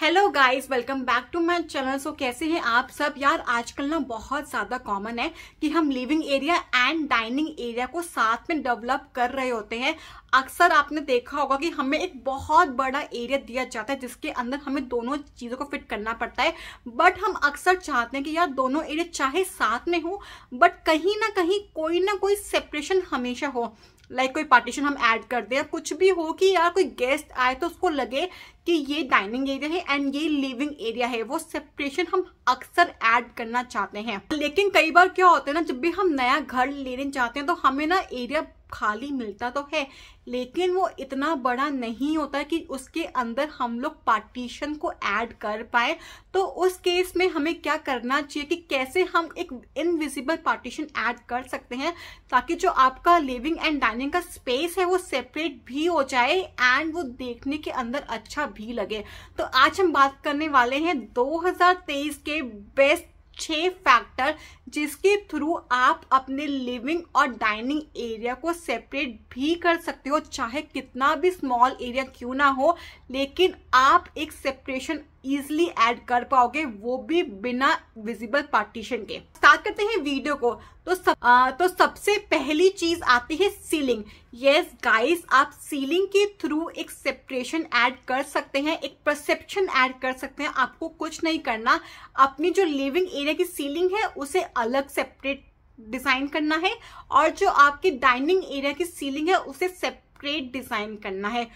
hello guys welcome back to my channel so कैसे हैं आप सब यार आजकल ना बहुत ज़्यादा कॉमन है कि हम living area and dining area को साथ में डेवलप कर रहे होते हैं अक्सर आपने देखा होगा कि हमें एक बहुत बड़ा एरिया दिया जाता है जिसके अंदर हमें दोनों चीज़ों को फिट करना पड़ता है बट हम अक्सर चाहते हैं कि यार दोनों एरिया चाहे साथ में हो बट कहीं ना कहीं कोई ना कोई सेपरेशन हमेशा हो लाइक कोई पार्टीशन हम ऐड कर दें कुछ भी हो कि यार कोई गेस्ट आए तो उसको लगे कि ये डाइनिंग एरिया है एंड ये लिविंग एरिया है वो सेपरेशन हम अक्सर ऐड करना चाहते हैं लेकिन कई बार क्या होता है ना जब भी हम नया घर लेने चाहते हैं तो हमें ना एरिया खाली मिलता तो है लेकिन वो इतना बड़ा नहीं होता कि उसके अंदर हम लोग पार्टीशन को ऐड कर पाए तो उस केस में हमें क्या करना चाहिए कि कैसे हम एक इनविजिबल पार्टीशन ऐड कर सकते हैं ताकि जो आपका लिविंग एंड डाइनिंग का स्पेस है वो सेपरेट भी हो जाए एंड वो देखने के अंदर अच्छा भी लगे तो आज हम बात करने वाले हैं दो के बेस्ट छह फैक्टर जिसके थ्रू आप अपने लिविंग और डाइनिंग एरिया को सेपरेट भी कर सकते हो चाहे कितना भी स्मॉल एरिया क्यों ना हो लेकिन आप एक सेपरेशन इजिली ऐड कर पाओगे वो भी बिना विजिबल पार्टीशन के स्टार्ट करते हैं वीडियो को तो सब, आ, तो सबसे पहली चीज आती है सीलिंग यस गाइस आप सीलिंग के थ्रू एक सेपरेशन ऐड कर सकते हैं एक परसेप्शन ऐड कर सकते हैं आपको कुछ नहीं करना अपनी जो लिविंग एरिया की सीलिंग है उसे अलग सेपरेट डिजाइन करना है और जो आपकी डाइनिंग एरिया की सीलिंग है उसे सेपरेट डिजाइन करना है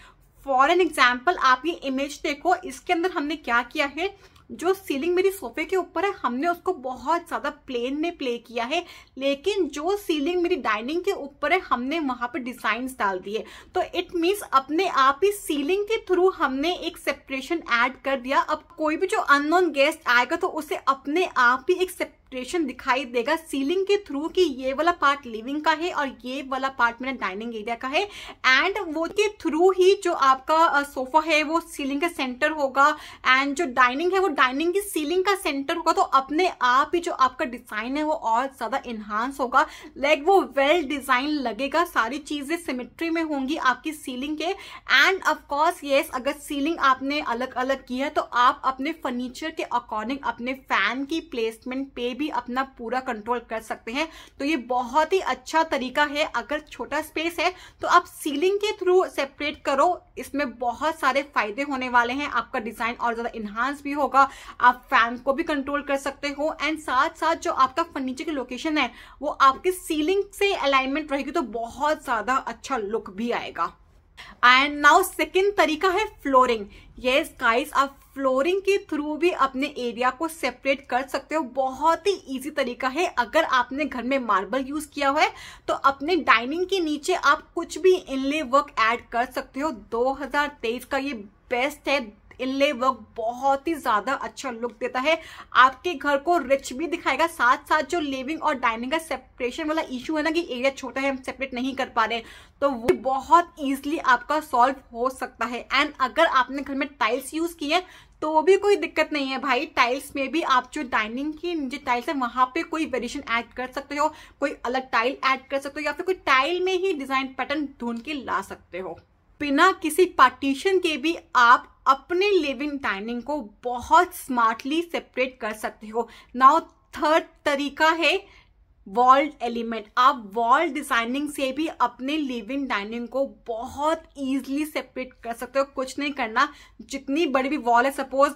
फॉर एन एग्जाम्पल आप ये इमेज देखो इसके अंदर हमने क्या किया है जो सीलिंग मेरी सोफे के ऊपर है हमने उसको बहुत ज्यादा प्लेन में प्ले किया है लेकिन जो सीलिंग मेरी डाइनिंग के ऊपर है हमने वहां पर डिजाइन डाल दिए तो इट मीन्स अपने आप ही सीलिंग के थ्रू हमने एक सेपरेशन ऐड कर दिया अब कोई भी जो अननोन गेस्ट आएगा तो उसे अपने आप ही एक सेप सेपरेशन दिखाई देगा सीलिंग के थ्रू कि ये वाला पार्ट लिविंग का है और ये वाला पार्ट मेरा डाइनिंग एरिया का है एंड वो के थ्रू ही जो आपका सोफा है वो सीलिंग का सेंटर होगा एंड जो डाइनिंग है वो डाइनिंग की सीलिंग का सेंटर होगा तो अपने आप ही जो आपका डिजाइन है वो और ज्यादा इन्हांस होगा लाइक वो वेल डिजाइन लगेगा सारी चीजें सिमेट्री में होंगी आपकी सीलिंग के एंड ऑफकोर्स येस अगर सीलिंग आपने अलग अलग की है तो आप अपने फर्नीचर के अकॉर्डिंग अपने फैन की प्लेसमेंट पे भी भी अपना पूरा कंट्रोल कर सकते हैं तो ये बहुत ही अच्छा तरीका है अगर छोटा स्पेस है तो आप सीलिंग के थ्रू सेपरेट करो इसमें बहुत सारे फायदे होने वाले हैं आपका डिजाइन और ज्यादा इन्हांस भी होगा आप फैन को भी कंट्रोल कर सकते हो एंड साथ साथ जो आपका फर्नीचर की लोकेशन है वो आपकी सीलिंग से अलाइनमेंट रहेगी तो बहुत ज्यादा अच्छा लुक भी आएगा एंड नाउ सेकेंड तरीका है फ्लोरिंग ये स्काइस आप फ्लोरिंग के थ्रू भी अपने एरिया को सेपरेट कर सकते हो बहुत ही इजी तरीका है अगर आपने घर में मार्बल यूज किया हुआ है तो अपने डाइनिंग के नीचे आप कुछ भी इनले वर्क ऐड कर सकते हो 2023 का ये बेस्ट है इनले वर्क बहुत ही ज्यादा अच्छा लुक देता है आपके घर को रिच भी दिखाएगा साथ साथ जो लिविंग और डाइनिंग का सेपरेशन वाला इशू है ना कि एरिया छोटा है हम सेपरेट नहीं कर पा रहे तो वो बहुत ईजिली आपका सॉल्व हो सकता है एंड अगर आपने घर में टाइल्स यूज की है तो वो भी कोई दिक्कत नहीं है भाई टाइल्स में भी आप जो डाइनिंग की नीचे टाइल्स है वहां पे कोई वेरिएशन ऐड कर सकते हो कोई अलग टाइल ऐड कर सकते हो या फिर कोई टाइल में ही डिजाइन पैटर्न ढूंढ के ला सकते हो बिना किसी पार्टीशन के भी आप अपने लिविंग डाइनिंग को बहुत स्मार्टली सेपरेट कर सकते हो नाउ थर्ड तरीका है वॉल एलिमेंट आप वॉल डिजाइनिंग से भी अपने लिविंग डाइनिंग को बहुत इजीली सेपरेट कर सकते हो कुछ नहीं करना जितनी बड़ी भी वॉल है सपोज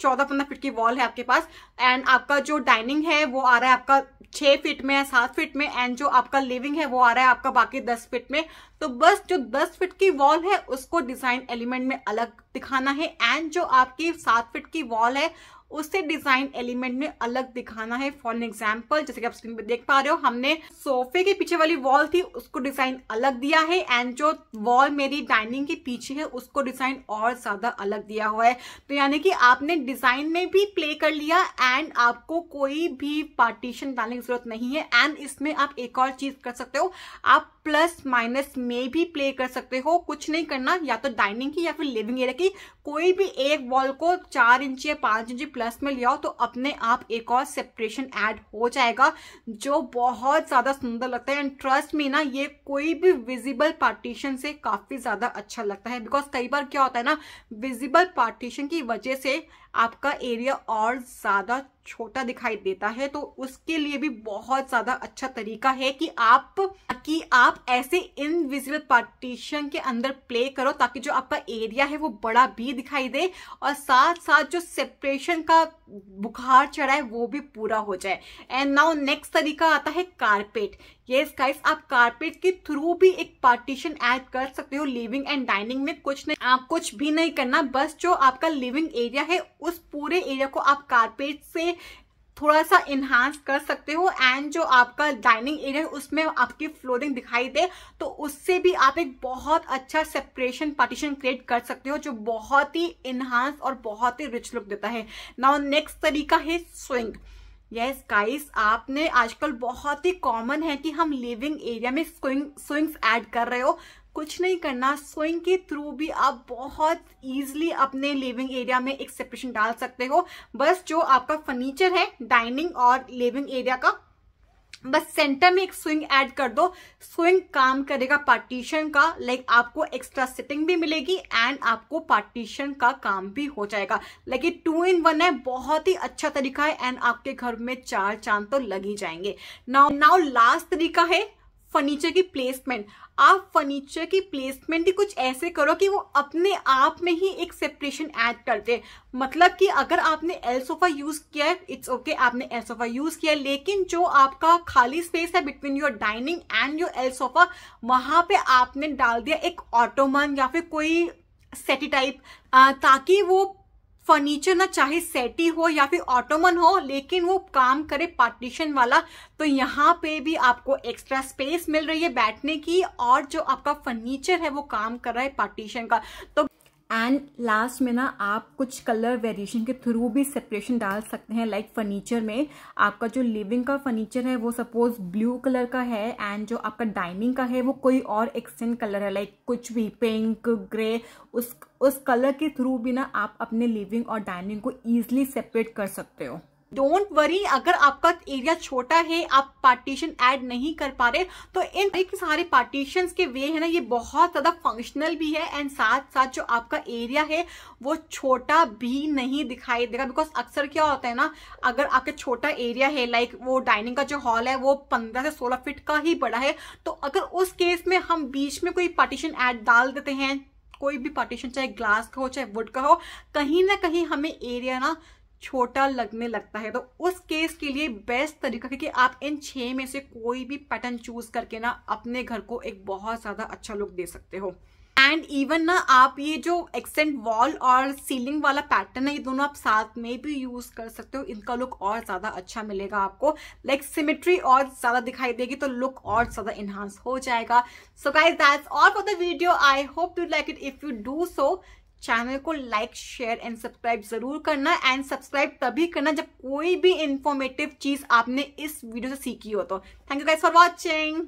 चौदह पंद्रह फिट की वॉल है आपके पास एंड आपका जो डाइनिंग है वो आ रहा है आपका छह फिट में या सात फिट में एंड जो आपका लिविंग है वो आ रहा है आपका बाकी दस फिट में तो बस जो दस फिट की वॉल है उसको डिजाइन एलिमेंट में अलग दिखाना है एंड जो आपकी सात फिट की वॉल है उसे डिजाइन एलिमेंट में अलग दिखाना है फॉर एग्जाम्पल जैसे कि आप स्क्रीन पर देख पा रहे हो हमने सोफे के पीछे वाली वॉल थी उसको डिजाइन अलग दिया है एंड जो वॉल मेरी डाइनिंग के पीछे है उसको डिजाइन और ज्यादा अलग दिया हुआ है तो यानी कि आपने डिजाइन में भी प्ले कर लिया एंड आपको कोई भी पार्टीशन डालने की जरूरत नहीं है एंड इसमें आप एक और चीज कर सकते हो आप प्लस माइनस में भी प्ले कर सकते हो कुछ नहीं करना या तो डाइनिंग की या फिर लिविंग एरिया की कोई भी एक वॉल को चार इंच या पांच इंच प्लस में ले आओ तो अपने आप एक और सेपरेशन ऐड हो जाएगा जो बहुत ज्यादा सुंदर लगता है एंड ट्रस्ट में ना ये कोई भी विजिबल पार्टीशन से काफी ज्यादा अच्छा लगता है बिकॉज कई बार क्या होता है ना विजिबल पार्टीशन की वजह से आपका एरिया और ज्यादा छोटा दिखाई देता है तो उसके लिए भी बहुत ज्यादा अच्छा तरीका है कि आप कि आप आप ऐसे इनविजिबल पार्टीशन के अंदर प्ले करो ताकि जो आपका एरिया है वो बड़ा भी दिखाई दे और साथ साथ जो सेपरेशन का बुखार चढ़ा है वो भी पूरा हो जाए एंड नाउ नेक्स्ट तरीका आता है कारपेट ये yes, गाइस आप कारपेट के थ्रू भी एक पार्टीशन ऐड कर सकते हो लिविंग एंड डाइनिंग में कुछ नहीं आप कुछ भी नहीं करना बस जो आपका लिविंग एरिया है उस पूरे एरिया को आप कारपेट से थोड़ा सा इन्हांस कर सकते हो एंड जो आपका डाइनिंग एरिया है उसमें आपकी फ्लोरिंग दिखाई दे तो उससे भी आप एक बहुत अच्छा सेपरेशन पार्टीशन क्रिएट कर सकते हो जो बहुत ही इन्हांस और बहुत ही रिच लुक देता है नाउ नेक्स्ट तरीका है स्विंग यस yes, गाइस आपने आजकल बहुत ही कॉमन है कि हम लिविंग एरिया में स्विंग स्विंग्स ऐड कर रहे हो कुछ नहीं करना स्विंग के थ्रू भी आप बहुत ईजिली अपने लिविंग एरिया में एक सेपरेशन डाल सकते हो बस जो आपका फर्नीचर है डाइनिंग और लिविंग एरिया का बस सेंटर में एक स्विंग ऐड कर दो स्विंग काम करेगा पार्टीशन का लाइक आपको एक्स्ट्रा सिटिंग भी मिलेगी एंड आपको पार्टीशन का काम भी हो जाएगा लाइक ये टू इन वन है बहुत ही अच्छा तरीका है एंड आपके घर में चार चांद तो लग ही जाएंगे नाउ नाउ लास्ट तरीका है फर्नीचर की प्लेसमेंट आप फर्नीचर की प्लेसमेंट ही कुछ ऐसे करो कि वो अपने आप में ही एक सेपरेशन ऐड कर दे मतलब कि अगर आपने एल सोफा यूज किया है इट्स ओके आपने एल सोफा यूज किया है लेकिन जो आपका खाली स्पेस है between your dining and your L sofa वहां पे आपने डाल दिया एक ऑटोमन या फिर कोई सेटी टाइप ताकि वो फर्नीचर ना चाहे सेटी हो या फिर ऑटोमन हो लेकिन वो काम करे पार्टीशन वाला तो यहाँ पे भी आपको एक्स्ट्रा स्पेस मिल रही है बैठने की और जो आपका फर्नीचर है वो काम कर रहा है पार्टीशन का तो एंड लास्ट में ना आप कुछ कलर वेरिएशन के थ्रू भी सेपरेशन डाल सकते हैं लाइक like फर्नीचर में आपका जो लिविंग का फर्नीचर है वो सपोज ब्लू कलर का है एंड जो आपका डाइनिंग का है वो कोई और एक्सटेंड कलर है लाइक like कुछ भी पिंक ग्रे उस उस कलर के थ्रू भी ना आप अपने लिविंग और डाइनिंग को ईजिली सेपरेट कर सकते हो डोंट वरी अगर आपका एरिया छोटा है आप पार्टीशन ऐड नहीं कर पा रहे तो इन सारे पार्टीशन के वे है ना ये बहुत ज्यादा फंक्शनल भी है एंड साथ साथ जो आपका एरिया है वो छोटा भी नहीं दिखाई देगा बिकॉज अक्सर क्या होता है ना अगर आपका छोटा एरिया है लाइक like वो डाइनिंग का जो हॉल है वो पंद्रह से सोलह फिट का ही बड़ा है तो अगर उस केस में हम बीच में कोई पार्टीशन ऐड डाल देते हैं कोई भी पार्टीशन चाहे ग्लास का हो चाहे वुड का हो कहीं ना कहीं हमें एरिया ना छोटा लगने लगता है तो उस केस के लिए बेस्ट तरीका क्योंकि आप इन छह में से कोई भी पैटर्न चूज करके ना अपने घर को एक बहुत ज़्यादा अच्छा लुक दे सकते हो एंड इवन ना आप ये जो एक्सटेंट वॉल और सीलिंग वाला पैटर्न है ये दोनों आप साथ में भी यूज़ कर सकते हो इनका लुक और ज़्यादा अच्छा मिलेगा आपको लाइक like, सिमिट्री और ज़्यादा दिखाई देगी तो लुक और ज़्यादा इन्हांस हो जाएगा so guys that's all for the video I hope you like it if you do so channel को लाइक शेयर एंड सब्सक्राइब जरूर करना एंड सब्सक्राइब तभी करना जब कोई भी इंफॉर्मेटिव चीज आपने इस वीडियो से सीखी हो तो thank you guys for watching